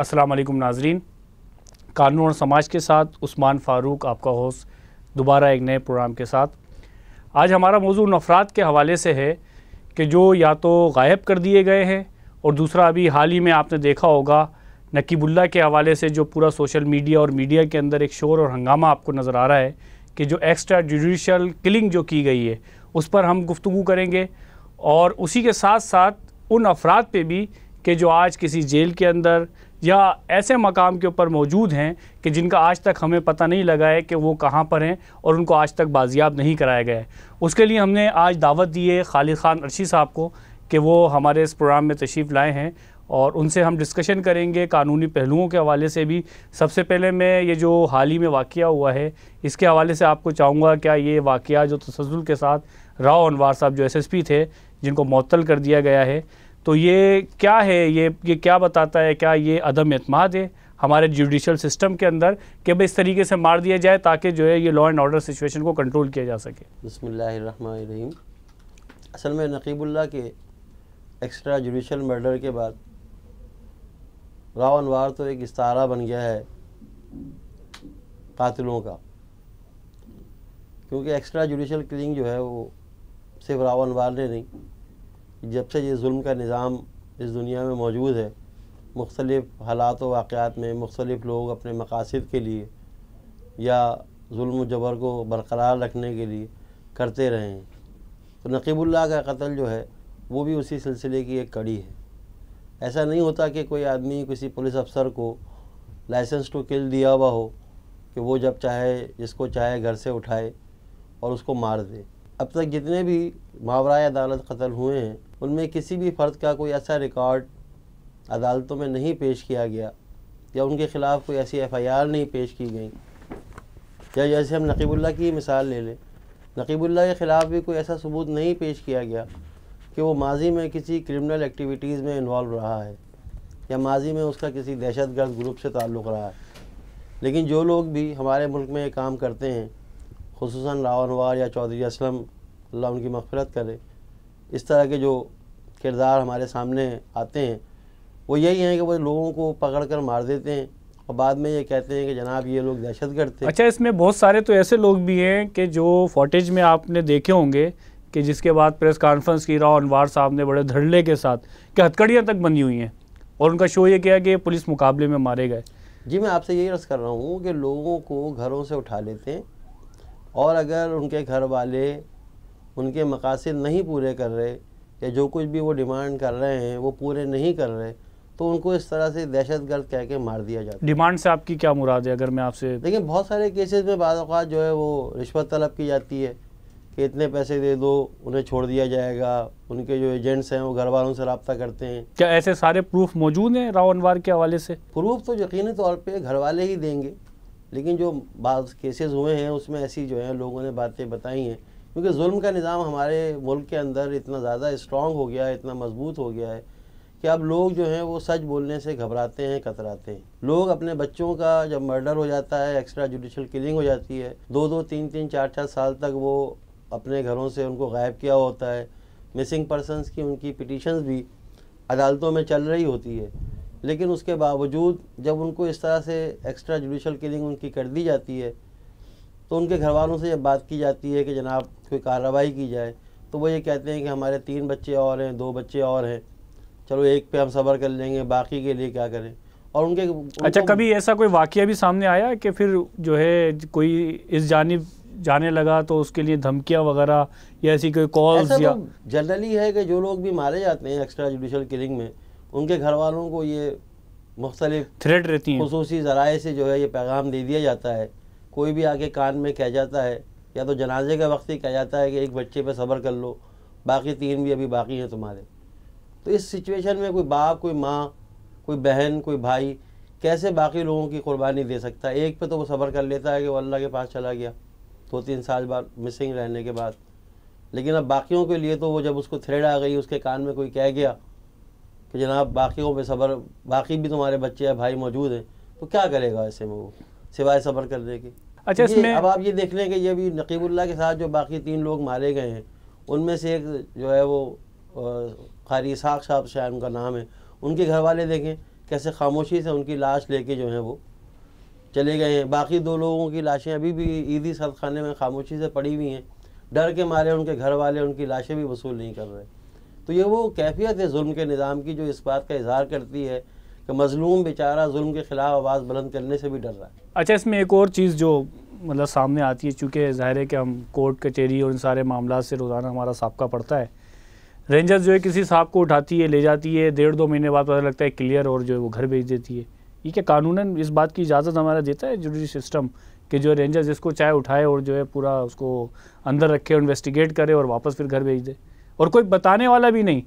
अस्सलाम वालेकुम नाजरीन कानून और समाज के साथ उस्मान फ़ारूक आपका होस्ट दोबारा एक नए प्रोग्राम के साथ आज हमारा मौजू अफराद के हवाले से है कि जो या तो गायब कर दिए गए हैं और दूसरा अभी हाल ही में आपने देखा होगा नकीबुल्ला के हवाले से जो पूरा सोशल मीडिया और मीडिया के अंदर एक शोर और हंगामा आपको नज़र आ रहा है कि जो एक्स्ट्रा जुडिशल किलिंग जो की गई है उस पर हम गुफ्तु करेंगे और उसी के साथ साथ उन अफराद पे भी कि जो आज किसी जेल के अंदर या ऐसे मकाम के ऊपर मौजूद हैं कि जिनका आज तक हमें पता नहीं लगा है कि वो कहाँ पर हैं और उनको आज तक बाजियाब नहीं कराया गया है उसके लिए हमने आज दावत दी है खालिद ख़ान अर्शी साहब को कि वो हमारे इस प्रोग्राम में तशरीफ़ लाए हैं और उनसे हम डिस्कशन करेंगे कानूनी पहलुओं के हवाले से भी सबसे पहले मैं ये जो हाल ही में वाक़ हुआ है इसके हवाले से आपको चाहूँगा क्या ये वाक़ जो तसलसल के साथ राव अनवार साहब जो पी थे जिनको मअतल कर दिया गया है तो ये क्या है ये ये क्या बताता है क्या ये अदम अतमाद है हमारे जुडिशल सिस्टम के अंदर कि भाई इस तरीके से मार दिया जाए ताकि जो है ये लॉ एंड ऑर्डर सिचुएशन को कंट्रोल किया जा सके बसमीम असल में नकीबुल्ला के एक्स्ट्रा जुडिशल मर्डर के बाद राव अनवार तो एक इस्तारा बन गया है कातिलों का क्योंकि एक्स्ट्रा जुडिशल किलिंग जो है वो सिर्फ राव अनवार ने नहीं जब से ये जुल्म का निज़ाम इस दुनिया में मौजूद है मुख्तलिफ़ हालात वाक़ात में मुख्तलिफ़ लोग अपने मकासद के लिए या जुल्म जबर को बरकरार रखने के लिए करते रहे हैं तो नकीबुल्ला का कत्ल जो है वो भी उसी सिलसिले की एक कड़ी है ऐसा नहीं होता कि कोई आदमी किसी पुलिस अफसर को लाइसेंस टू किल दिया हुआ हो कि वो जब चाहे जिसको चाहे घर से उठाए और उसको मार दे अब तक जितने भी मावरा अदालत कत्ल हुए हैं उनमें किसी भी फ़र्द का कोई ऐसा रिकॉर्ड अदालतों में नहीं पेश किया गया या उनके ख़िलाफ़ कोई ऐसी एफआईआर नहीं पेश की गई या जैसे हम नकीबुल्ला की मिसाल ले लें नकीबुल्ला के ख़िलाफ़ भी कोई ऐसा सबूत नहीं पेश किया गया कि वो माजी में किसी क्रिमिनल एक्टिविटीज़ में इन्वॉल्व रहा है या माजी में उसका किसी दहशत गर्द ग्रुप से ताल्लुक़ रहा है लेकिन जो लोग भी हमारे मुल्क में ये काम करते हैं खसूस रावनवार या चौधरी असलम अल्लाह उनकी मफ़रत करे इस तरह के जो किरदार हमारे सामने आते हैं वो यही हैं कि वो लोगों को पकड़ कर मार देते हैं और बाद में ये कहते हैं कि जनाब ये लोग दहशत करते हैं अच्छा इसमें बहुत सारे तो ऐसे लोग भी हैं कि जो फोटेज में आपने देखे होंगे कि जिसके बाद प्रेस कॉन्फ्रेंस की रहा अनवार साहब ने बड़े धड़ले के साथ कि हथकड़ियाँ तक बनी हुई हैं और उनका शो ये किया कि पुलिस मुकाबले में मारे गए जी मैं आपसे यही रस कर रहा हूँ कि लोगों को घरों से उठा लेते हैं और अगर उनके घर वाले उनके मकासद नहीं पूरे कर रहे या जो कुछ भी वो डिमांड कर रहे हैं वो पूरे नहीं कर रहे तो उनको इस तरह से दहशत गर्द कह के मार दिया जाता है डिमांड से आपकी क्या मुराद है अगर मैं आपसे देखिए बहुत सारे केसेस में बाद जो है वो रिश्वत तलब की जाती है कि इतने पैसे दे दो उन्हें छोड़ दिया जाएगा उनके जो एजेंट्स हैं वो घर वालों से रबता करते हैं क्या ऐसे सारे प्रूफ मौजूद हैं राव अनवार के हवाले से प्रूफ तो यकीनी तौर पर घर वाले ही देंगे लेकिन जो बात केसेस हुए हैं उसमें ऐसी जो है लोगों ने बातें बताई हैं क्योंकि जुल्म का निज़ाम हमारे मुल्क के अंदर इतना ज़्यादा इस्ट्रॉग हो गया है इतना मजबूत हो गया है कि अब लोग जो हैं वो सच बोलने से घबराते हैं कतराते हैं लोग अपने बच्चों का जब मर्डर हो जाता है एक्स्ट्रा जुडिशल किलिंग हो जाती है दो दो तीन तीन चार चार साल तक वो अपने घरों से उनको गायब किया होता है मिसिंग पर्सनस की उनकी पिटिशंस भी अदालतों में चल रही होती है लेकिन उसके बावजूद जब उनको इस तरह से एक्स्ट्रा जुडिशल किलिंग उनकी कर दी जाती है तो उनके घर वालों से जब बात की जाती है कि जनाब कोई कार्रवाई की जाए तो वो ये कहते हैं कि हमारे तीन बच्चे और हैं दो बच्चे और हैं चलो एक पे हम सबर कर लेंगे बाकी के लिए क्या करें और उनके, अच्छा कभी ऐसा कोई वाक्य भी सामने आया कि फिर जो है कोई इस जानब जाने लगा तो उसके लिए धमकियाँ वगैरह या ऐसी कोई कॉल्स या तो जनरली है कि जो लोग भी मारे जाते हैं एक्स्ट्रा जुडिशल किलिंग में उनके घर वालों को ये मुख्तलिफ थ्रेट रहती हैं खसूसी ज़राए से जो है ये पैगाम दे दिया जाता है कोई भी आके कान में कह जाता है या तो जनाजे के वक्त ही कह जाता है कि एक बच्चे पे सब्र कर लो बाकी तीन भी अभी बाकी हैं तुम्हारे तो इस सिचुएशन में कोई बाप कोई माँ कोई बहन कोई भाई कैसे बाकी लोगों की कुर्बानी दे सकता है एक पे तो वो सब्र कर लेता है कि वो अल्लाह के पास चला गया दो तीन साल बाद मिसिंग रहने के बाद लेकिन अब बाकियों के लिए तो वो जब उसको थ्रेड आ गई उसके कान में कोई कह गया कि जनाब बाकियों पे सब्र बाकी भी तुम्हारे बच्चे या भाई मौजूद हैं तो क्या करेगा ऐसे में वो सिवाय सब्र करने की अच्छा इसमें अब आप ये देख लें कि ये भी नकीबुल्ला के साथ जो बाकी तीन लोग मारे गए हैं उनमें से एक जो है वो खारी साख साहब शायद उनका नाम है उनके घर वाले देखें कैसे खामोशी से उनकी लाश लेके जो है वो चले गए हैं बाकी दो लोगों की लाशें अभी भी ईदी सदखाने में खामोशी से पड़ी हुई हैं डर के मारे उनके घर वाले उनकी लाशें भी वसूल नहीं कर रहे तो ये वो कैफियत है जुल्म के निज़ाम की जो इस बात का इजहार करती है कि मजलूम बेचारा जुल्म के ख़िलाफ़ आवाज़ बुलंद करने से भी डर रहा है अच्छा इसमें एक और चीज़ जो मतलब सामने आती है चूँकि ज़ाहिर है कि हम कोर्ट कचहरी और इन सारे मामला से रोज़ाना हमारा सबका पड़ता है रेंजर्स जो है किसी साहब को उठाती है ले जाती है डेढ़ दो महीने बाद पता लगता है क्लियर और जो है वो घर भेज देती है ये क्या कानून इस बात की इजाज़त हमारा देता है जुडिशल सिस्टम कि जो रेंजर्स इसको चाहे उठाए और जो है पूरा उसको अंदर रखे और इन्वेस्टिगेट करे और वापस फिर घर भेज दे और कोई बताने वाला भी नहीं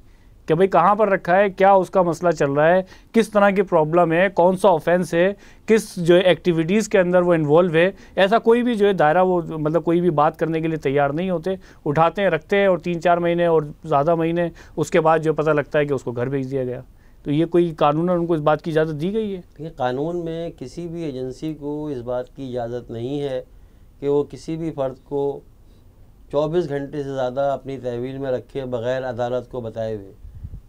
कि भाई कहाँ पर रखा है क्या उसका मसला चल रहा है किस तरह की प्रॉब्लम है कौन सा ऑफेंस है किस जो एक्टिविटीज़ के अंदर वो इन्वॉल्व है ऐसा कोई भी जो है दायरा वो मतलब कोई भी बात करने के लिए तैयार नहीं होते उठाते हैं रखते हैं और तीन चार महीने और ज़्यादा महीने उसके बाद जो पता लगता है कि उसको घर भेज दिया गया तो ये कोई कानून उनको इस बात की इजाज़त दी गई है देखिए कानून में किसी भी एजेंसी को इस बात की इजाज़त नहीं है कि वो किसी भी फ़र्द को 24 घंटे से ज़्यादा अपनी तहवील में रखे बग़ैर अदालत को बताए हुए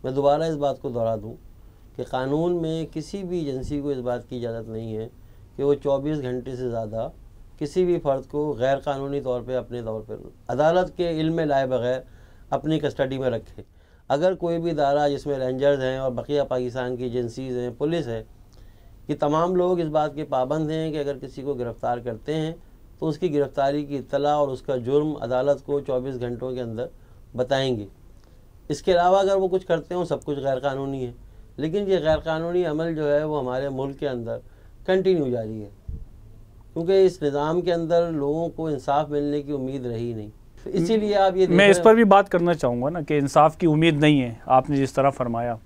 मैं दोबारा इस बात को दोहरा दूँ कि कानून में किसी भी एजेंसी को इस बात की इजाज़त नहीं है कि वो चौबीस घंटे से ज़्यादा किसी भी फ़र्द को गैर कानूनी तौर पर अपने तौर पर अदालत के इल्म में लाए बगैर अपनी कस्टडी में रखे अगर कोई भी इदारा जिसमें रेंजर्स हैं और बकिया पाकिस्तान की एजेंसीज़ हैं पुलिस है कि तमाम लोग इस बात के पाबंद हैं कि अगर किसी को गिरफ़्तार करते हैं तो उसकी गिरफ़्तारी की इतला और उसका जुर्म अदालत को 24 घंटों के अंदर बताएंगे इसके अलावा अगर वो कुछ करते हों सब कुछ गैरकानूनी है लेकिन ये गैरकानूनी अमल जो है वो हमारे मुल्क के अंदर कंटिन्यू जारी है क्योंकि इस निज़ाम के अंदर लोगों को इंसाफ मिलने की उम्मीद रही नहीं इसीलिए आप ये मैं इस पर भी बात करना चाहूँगा ना कि इंसाफ की उम्मीद नहीं है आपने जिस तरह फरमाया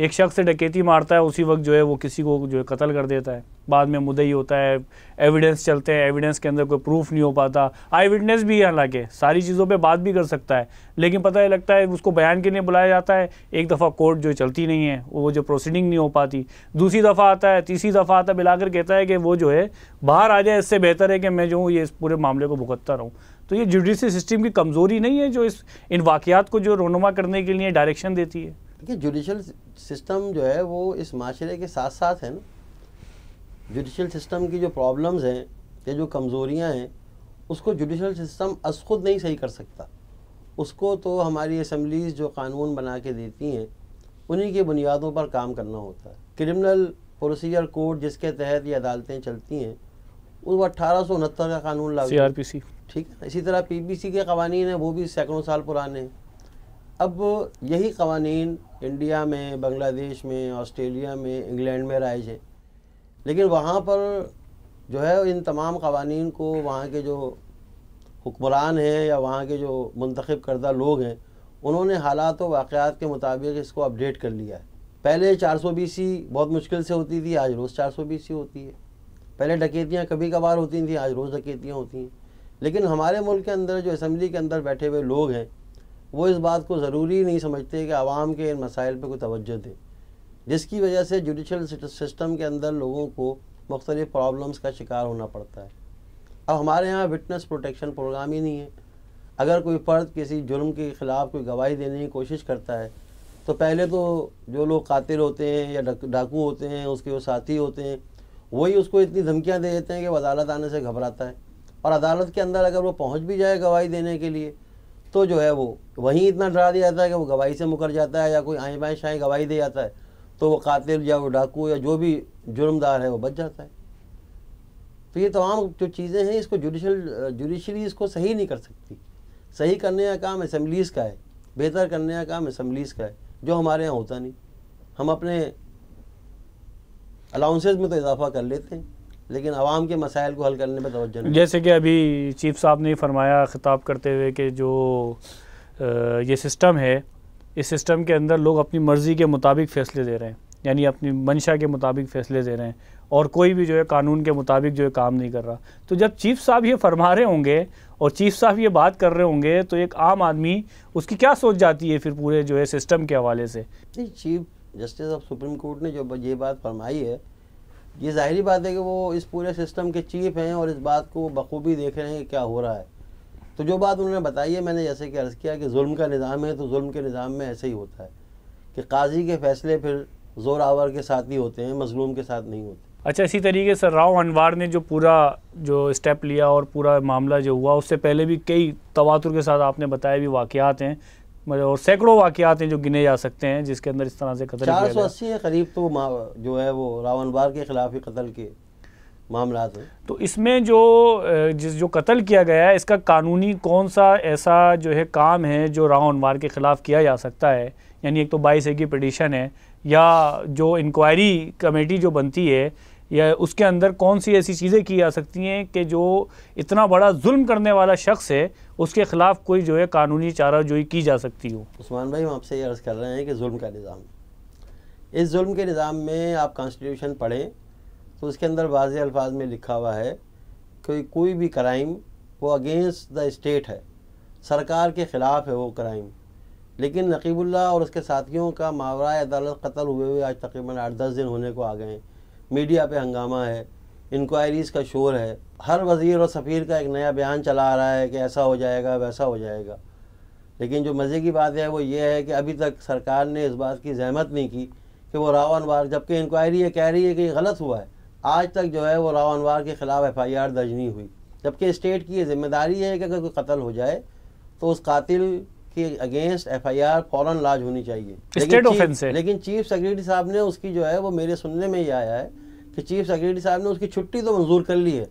एक शख्स डकैती मारता है उसी वक्त जो है वो किसी को जो है कत्ल कर देता है बाद में मुदई होता है एविडेंस चलते हैं एविडेंस के अंदर कोई प्रूफ नहीं हो पाता आई विटनेस भी है हालांकि सारी चीज़ों पे बात भी कर सकता है लेकिन पता ही लगता है उसको बयान के लिए बुलाया जाता है एक दफ़ा कोर्ट जो चलती नहीं है वो जो प्रोसीडिंग नहीं हो पाती दूसरी दफ़ा आता है तीसरी दफ़ा आता है मिलाकर कहता है कि वो जो है बाहर आ जाए इससे बेहतर है कि मैं जो हूँ ये इस पूरे मामले को भुगतता रहूँ तो ये जुडिशल सिस्टम की कमज़ोरी नहीं है जो इस इन वाक़ात को जो रोनुमा करने के लिए डायरेक्शन देती है देखिए जुडिशल सिस्टम जो है वो इस माशरे के साथ साथ है ना जुडिशल सिस्टम की जो प्रॉब्लम्स हैं या जो कमज़ोरियाँ हैं उसको जुडिशल सिस्टम अस खुद नहीं सही कर सकता उसको तो हमारी असम्बलीज़ जो कानून बना के देती हैं उन्हीं की बुनियादों पर काम करना होता है क्रिमिनल प्रोसीजर कोड जिसके तहत ये अदालतें चलती हैं वो अट्ठारह सौ उनहत्तर का कानून लागू सी आर पी सी ठीक है इसी तरह पी पी सी के कवानीन हैं वो भी सैकड़ों साल पुराने हैं अब यही कवानीन इंडिया में बांग्लादेश में ऑस्ट्रेलिया में इंग्लैंड में राइज है लेकिन वहाँ पर जो है इन तमाम कवानीन को वहाँ के जो हुक्मरान हैं या वहाँ के जो मंतखब करदा लोग हैं उन्होंने हालात और वाक़ात के मुताबिक इसको अपडेट कर लिया है पहले चार सौ बी सी बहुत मुश्किल से होती थी आज रोज़ चार सौ बी सी होती है पहले डकैतियाँ कभी कभार होती थी आज रोज़ डकैतियाँ होती हैं लेकिन हमारे मुल्क के अंदर जो असम्बली के अंदर बैठे हुए लोग हैं वो इस बात को ज़रूरी नहीं समझते कि आवाम के इन मसाइल पर कोई तोज्जो दें जिसकी वजह से जुडिशल सिस्टम के अंदर लोगों को मुख्तलिफ प्रॉब्लम्स का शिकार होना पड़ता है अब हमारे यहाँ विटनेस प्रोटेक्शन प्रोग्राम ही नहीं है अगर कोई फ़र्द किसी जुर्म के ख़िलाफ़ कोई गवाही देने की कोशिश करता है तो पहले तो जो लोग कातिल होते हैं या डाकू होते हैं उसके वो साथी होते हैं वही उसको इतनी धमकियाँ दे देते हैं कि वो अदालत आने से घबराता है और अदालत के अंदर अगर वो पहुँच भी जाए गवाही देने के लिए तो जो है वो वहीं इतना डरा दिया जाता है कि वो गवाही से मुकर जाता है या कोई आएँ बाएँ शाएँ गवाही दे जाता है तो वो कातिल या वो डाकू या जो भी जुर्मदार है वो बच जाता है तो ये तमाम जो चीज़ें हैं इसको जुडिशल जुडिशरी इसको सही नहीं कर सकती सही करने का काम असम्बलीस का है बेहतर करने का काम असम्बलीस का है जो हमारे यहाँ होता नहीं हम अपने अलाउंसेज में तो इजाफा कर लेते हैं लेकिन आवाम के मसाइल को हल करने पर तोज्जो जैसे कि अभी चीफ साहब ने फरमाया ख़िताब करते हुए कि जो ये सिस्टम है इस सिस्टम के अंदर लोग अपनी मर्ज़ी के मुताबिक फ़ैसले दे रहे हैं यानी अपनी मंशा के मुताबिक फ़ैसले दे रहे हैं और कोई भी जो है कानून के मुताबिक जो है काम नहीं कर रहा तो जब चीफ साहब ये फरमा रहे होंगे और चीफ साहब ये बात कर रहे होंगे तो एक आम आदमी उसकी क्या सोच जाती है फिर पूरे जो है सिस्टम के हवाले से नहीं chief justice of supreme court ने जो ये बात फरमाई है ये जाहिर बात है कि वो इस पूरे सिस्टम के चीफ हैं और इस बात को बखूबी देख रहे हैं कि क्या हो रहा है तो जो बात उन्होंने बताई है मैंने जैसे कि अर्ज़ किया कि जुल्म का निज़ाम है तो जुल्म के निज़ाम में ऐसे ही होता है कि काजी के फ़ैसले फिर ज़ोर आवर के साथ ही होते हैं मजलूम के साथ नहीं होते अच्छा इसी तरीके से राव अनवार ने जो पूरा जो स्टेप लिया और पूरा मामला जो हुआ उससे पहले भी कई तवातुर के साथ आपने बताया भी वाक़ात हैं मतलब और सैकड़ों वाक़ात हैं जो गिने जा सकते हैं जिसके अंदर इस तरह से कतल चार सौ अस्सी के करीब तो जो है वो रावनबार के ख़िलाफ़ ही कतल के मामला हैं तो।, तो इसमें जो जिस जो कत्ल किया गया है इसका कानूनी कौन सा ऐसा जो है काम है जो राव अनवार के ख़िलाफ़ किया जा सकता है यानी एक तो बाईस ए की पटिशन है या जो इंक्वायरी कमेटी जो बनती है या उसके अंदर कौन सी ऐसी चीज़ें की जा सकती हैं कि जो इतना बड़ा जुल्म करने वाला शख्स है उसके ख़िलाफ़ कोई जो है कानूनी चारा जोई की जा सकती हो उस्मान भाई हम आपसे ये अर्ज़ कर रहे हैं कि जुल्म का निज़ाम इस जुल्म के निज़ाम में आप कॉन्स्टिट्यूशन पढ़ें तो उसके अंदर वाज अल्फाज में लिखा हुआ है कि कोई भी क्राइम वो अगेंस्ट द स्टेट है सरकार के ख़िलाफ़ है वो क्राइम लेकिन नकीबुल्ला और उसके साथियों का मावरा अदालत कत्ल हुए हुए आज तकरीबन आठ दस दिन होने को आ गए मीडिया पे हंगामा है इंक्वायरीज़ का शोर है हर वज़ीर और सफ़ीर का एक नया बयान चला आ रहा है कि ऐसा हो जाएगा वैसा हो जाएगा लेकिन जो मज़े की बात है वो ये है कि अभी तक सरकार ने इस बात की जहमत नहीं की कि वो रावन बार जबकि इंक्वायरी ये कह रही है कि गलत हुआ है आज तक जो है वो राव अनवार के ख़िलाफ़ एफ़ आई आर दर्ज नहीं हुई जबकि स्टेट की ये जिम्मेदारी है कि अगर कोई कत्ल हो जाए तो उस कातिल के अगेंस्ट एफ आई आर फ़ौरन लाज होनी चाहिए स्टेट ऑफेंस लेकिन चीफ सेक्रेटरी साहब ने उसकी जो है वो मेरे सुनने में ये आया है कि चीफ सेक्रेटरी साहब ने उसकी छुट्टी तो मंजूर कर ली है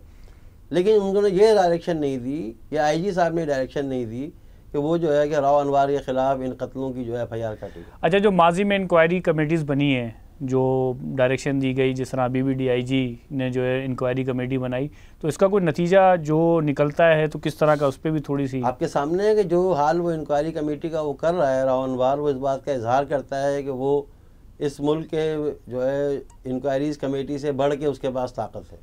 लेकिन उन्होंने ये डायरेक्शन नहीं दी या जी साहब ने डायरेक्शन नहीं दी कि वो जो है कि राव अनवार के ख़िलाफ़ इन कत्लों की जो है एफ आई आर काटी अच्छा जो माजी में इंक्वायरी कमेटीज़ बनी है जो डायरेक्शन दी गई जिस तरह अभी भी ने जो है इंक्वायरी कमेटी बनाई तो इसका कोई नतीजा जो निकलता है तो किस तरह का उस पर भी थोड़ी सी आपके सामने है कि जो हाल वो इंक्वायरी कमेटी का वो कर रहा है वार वो इस बात का इजहार करता है कि वो इस मुल्क के जो है इंक्वायरीज़ कमेटी से बढ़ के उसके पास ताकत है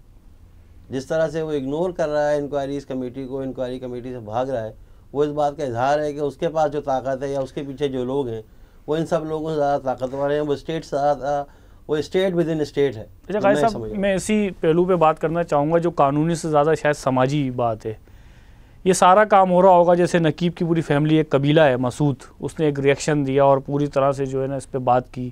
जिस तरह से वो इग्नोर कर रहा है इंक्वायरीज़ कमेटी को इंक्वायरी कमेटी से भाग रहा है वो इस बात का इजहार है कि उसके पास जो ताकत है या उसके पीछे जो लोग हैं वो इन सब लोगों से ज़्यादा ताकतवर हैं वो स्टेट से ज़्यादा वो स्टेट विद इन स्टेट है अच्छा गाय साहब मैं इसी पहलू पे बात करना चाहूँगा जो कानूनी से ज़्यादा शायद समाजी बात है ये सारा काम हो रहा होगा जैसे नकीब की पूरी फैमिली एक कबीला है मसूद उसने एक रिएक्शन दिया और पूरी तरह से जो है ना इस पर बात की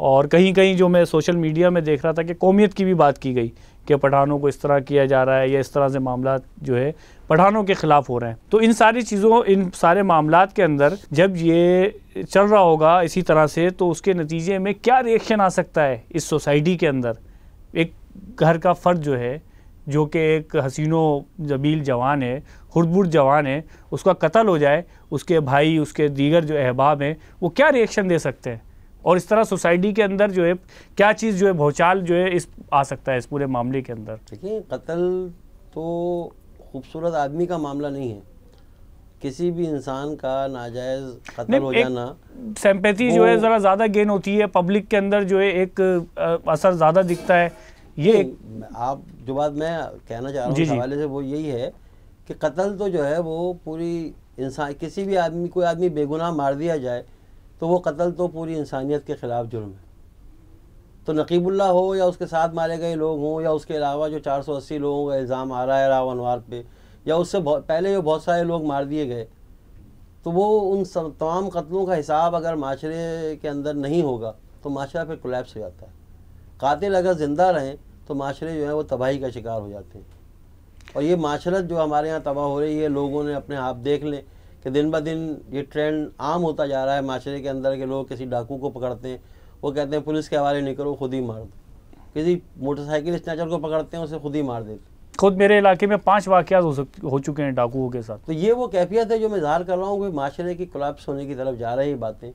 और कहीं कहीं जो मैं सोशल मीडिया में देख रहा था कि कौमियत की भी बात की गई कि पठानों को इस तरह किया जा रहा है या इस तरह से मामला जो है पठानों के ख़िलाफ़ हो रहे हैं तो इन सारी चीज़ों इन सारे मामला के अंदर जब ये चल रहा होगा इसी तरह से तो उसके नतीजे में क्या रिएक्शन आ सकता है इस सोसाइटी के अंदर एक घर का फ़र्द जो है जो कि एक हसीनो जबील जवान है खुरदबुर जवान है उसका कत्ल हो जाए उसके भाई उसके दीगर जो अहबाब हैं वो क्या रिएक्शन दे सकते हैं और इस तरह सोसाइटी के अंदर जो है क्या चीज़ जो है भौचाल जो है इस आ सकता है इस पूरे मामले के अंदर देखिए कत्ल तो खूबसूरत आदमी का मामला नहीं है किसी भी इंसान का नाजायज कत्ल हो जाना सेम्पैथी जो है ज़रा ज़्यादा गेन होती है पब्लिक के अंदर जो है एक असर ज़्यादा दिखता है ये आप जो बात मैं कहना चाह रहा हूँ हवाले से वो यही है कि कत्ल तो जो है वो पूरी इंसान किसी भी आदमी कोई आदमी बेगुनाह मार दिया जाए तो वो कत्ल तो पूरी इंसानियत के ख़िलाफ़ जुर्म है तो नकीबुल्ला हो या उसके साथ मारे गए लोग हों या उसके अलावा जो 480 लोगों का इल्ज़ाम आ रहा है राव अनवार पे या उससे पहले जो बहुत सारे लोग मार दिए गए तो वो उन सब तमाम कत्लों का हिसाब अगर माशरे के अंदर नहीं होगा तो माशरा फिर कोलेप्स हो जाता है कातिल अगर ज़िंदा रहें तो माशरे जो हैं वो तबाही का शिकार हो जाते हैं और ये माशरत जो हमारे यहाँ तबाह हो रही है लोगों ने अपने आप देख लें कि दिन ब दिन ये ट्रेंड आम होता जा रहा है माशरे के अंदर के लोग किसी डाकू को पकड़ते हैं वो कहते हैं पुलिस के हवाले नहीं करो खुद ही मार दो किसी मोटरसाइकिल स्नैचर को पकड़ते हैं उसे खुद ही मार देते खुद मेरे इलाके में पांच वाक़ हो सकते हो चुके हैं डाकुओं के साथ तो ये वो कैफियत है जो मैं इजहार कर रहा हूँ कि माशरे की कोलाप्स होने की तरफ जा रही बातें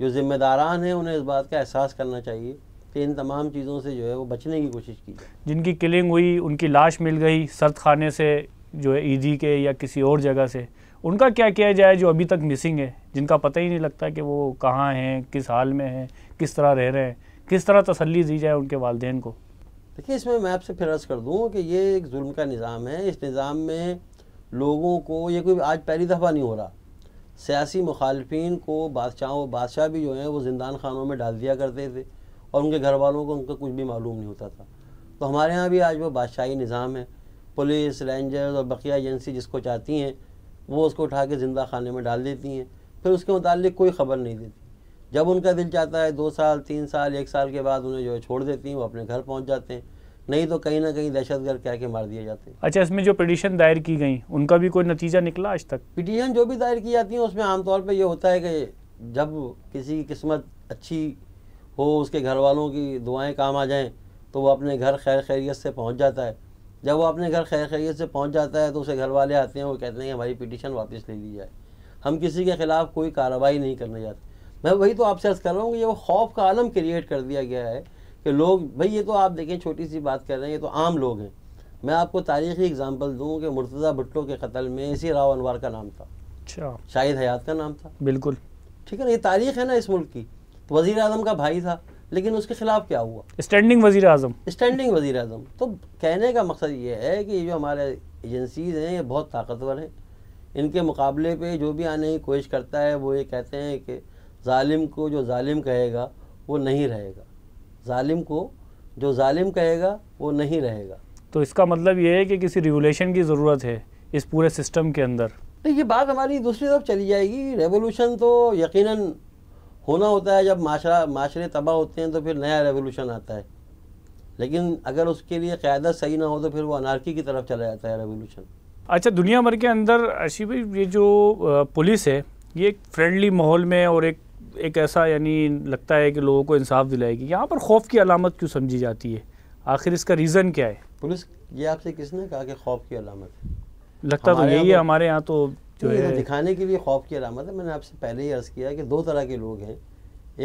जो जिम्मेदारान हैं उन्हें इस बात का एहसास करना चाहिए कि इन तमाम चीज़ों से जो है वो बचने की कोशिश की जिनकी किलिंग हुई उनकी लाश मिल गई सर्द खाने से जो है ईदी e के या किसी और जगह से उनका क्या किया जाए जो अभी तक मिसिंग है जिनका पता ही नहीं लगता कि वो कहाँ हैं किस हाल में हैं किस तरह रह रहे हैं किस तरह तसली दी जाए उनके वालदेन को देखिए इसमें मैं आपसे फिर अर्ज़ कर दूँ कि ये एक जुल्म का निज़ाम है इस निज़ाम में लोगों को ये कोई आज पहली दफ़ा नहीं हो रहा सियासी मुखालफन को बादशाहों बादशाह भी जो हैं वो जिंदान खानों में डाल दिया करते थे और उनके घर वालों को उनका कुछ भी मालूम नहीं होता था तो हमारे यहाँ भी आज वो बादशाही निज़ाम है पुलिस रेंजर्स और बकिया एजेंसी जिसको चाहती हैं वो उसको उठा के ज़िंदा खाने में डाल देती हैं फिर उसके मुतालिक कोई ख़बर नहीं देती जब उनका दिल चाहता है दो साल तीन साल एक साल के बाद उन्हें जो है छोड़ देती हैं वो अपने घर पहुँच जाते हैं नहीं तो कहीं ना कहीं दहशत गर्द कह के मार दिए जाते हैं अच्छा इसमें जो पिटीशन दायर की गई उनका भी कोई नतीजा निकला आज तक पिटीशन जो भी दायर की जाती है उसमें आमतौर पर यह होता है कि जब किसी की किस्मत अच्छी हो उसके घर वालों की दुआएं काम आ जाएं तो वो अपने घर खैर खैरियत से पहुंच जाता है जब वो अपने घर खैर खैरियत से पहुंच जाता है तो उसे घर वाले आते हैं वो कहते हैं कि हमारी पिटिशन वापस ले ली जाए हम किसी के ख़िलाफ़ कोई कार्रवाई नहीं करने जाते मैं वही तो आपसे अर्ज़ कर रहा हूँ कि ये वो खौफ का आलम क्रिएट कर दिया गया है कि लोग भाई ये तो आप देखें छोटी सी बात कर रहे हैं ये तो आम लोग हैं मैं आपको तारीखी एग्ज़ाम्पल दूँ कि मुर्तज़ा भुट्टो के कत्ल में इसी राव अनवार का नाम था अच्छा शाहिद हयात का नाम था बिल्कुल ठीक है ना ये तारीख है ना इस मुल्क की तो वज़ी अजम का भाई था लेकिन उसके खिलाफ क्या हुआ स्टैंडिंग वजीर अजम स्टैंडिंग वजीर अजम तो कहने का मकसद ये है कि जो हमारे एजेंसीज हैं ये बहुत ताकतवर हैं इनके मुकाबले पे जो भी आने की कोशिश करता है वो ये कहते हैं कि ालिम को जो ालिम कहेगा वो नहीं रहेगा ालिम को जो ालिम कहेगा वो नहीं रहेगा तो इसका मतलब ये है कि किसी रेगुलेशन की ज़रूरत है इस पूरे सिस्टम के अंदर तो ये बात हमारी दूसरी तरफ चली जाएगी रेवोल्यूशन तो यकीनन होना होता है जब माशरा माशरे तबाह होते हैं तो फिर नया रेवोल्यूशन आता है लेकिन अगर उसके लिए क़्यादत सही ना हो तो फिर वो अनारकी की तरफ चला जाता है रेवोल्यूशन अच्छा दुनिया भर के अंदर अशी भाई ये जो पुलिस है ये एक फ्रेंडली माहौल में और एक एक ऐसा यानी लगता है कि लोगों को इंसाफ दिलाएगी यहाँ पर खौफ की अलामत क्यों समझी जाती है आखिर इसका रीज़न क्या है पुलिस ये आपसे किसने कहा कि खौफ की अलामत है लगता तो यही है तो- हमारे यहाँ तो जो तो है तो दिखाने की भी खौफ की अलामत है मैंने आपसे पहले ही अर्ज़ किया कि दो तरह के लोग हैं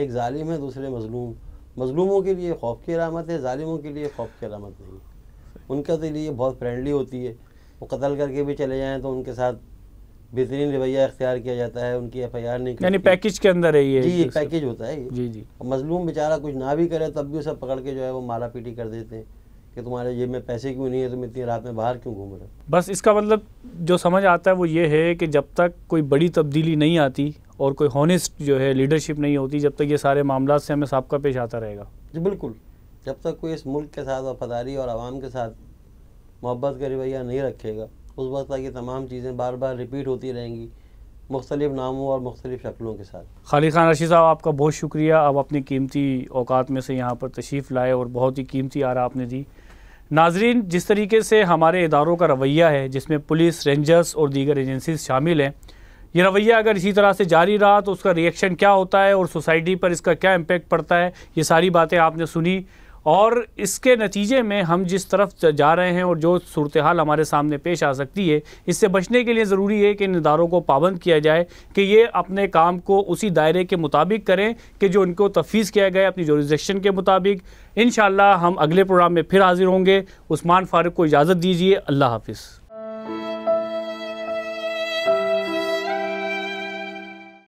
एक ालिम है दूसरे मजलूम मजलूमों के लिए खौफ की अलामत है ालिमों के लिए खौफ की अलामत नहीं उनका तो लिए बहुत फ्रेंडली होती है वो कत्ल करके भी चले जाएँ तो उनके साथ बेहतरीन रवैया अख्तियार किया जाता है उनकी एफ आई आर नहीं यानी पैकेज के अंदर है ये जी पैकेज होता है जी जी मजलूम बेचारा कुछ ना भी करे तब भी उसे पकड़ के जो है वो मारा पीटी कर देते हैं कि तुम्हारे जेब में पैसे क्यों नहीं है तुम इतनी रात में बाहर क्यों घूम रहे हो बस इसका मतलब जो समझ आता है वो ये है कि जब तक कोई बड़ी तब्दीली नहीं आती और कोई हॉनेस्ट जो है लीडरशिप नहीं होती जब तक ये सारे मामला से हमें सबका पेश आता रहेगा जी बिल्कुल जब तक कोई इस मुल्क के साथ वफादारी और आवाम के साथ मोहब्बत का रवैया नहीं रखेगा उस वक्त तक ये तमाम चीज़ें बार बार रिपीट होती रहेंगी मुख्तलिफ नामों और मुख्तलिफ शक्लों के साथ खाली खान रशीद साहब आपका बहुत शुक्रिया आप अपने कीमती औकात में से यहाँ पर तशरीफ़ लाए और बहुत ही कीमती आरा आपने दी नाजरीन जिस तरीके से हमारे इदारों का रवैया है जिसमें पुलिस रेंजर्स और दीगर एजेंसीज शामिल हैं ये रवैया अगर इसी तरह से जारी रहा तो उसका रिएक्शन क्या होता है और सोसाइटी पर इसका क्या इम्पेक्ट पड़ता है ये सारी बातें आपने सुनी और इसके नतीजे में हम जिस तरफ जा रहे हैं और जो सूरत हाल हमारे सामने पेश आ सकती है इससे बचने के लिए ज़रूरी है कि इन इदारों को पाबंद किया जाए कि ये अपने काम को उसी दायरे के मुताबिक करें कि जो इनको तफ़ीज़ किया गया अपनी जोरिजेक्शन के मुताबिक इन हम अगले प्रोग्राम में फिर हाजिर होंगे उस्मान फारूक को इजाज़त दीजिए अल्लाह हाफिज़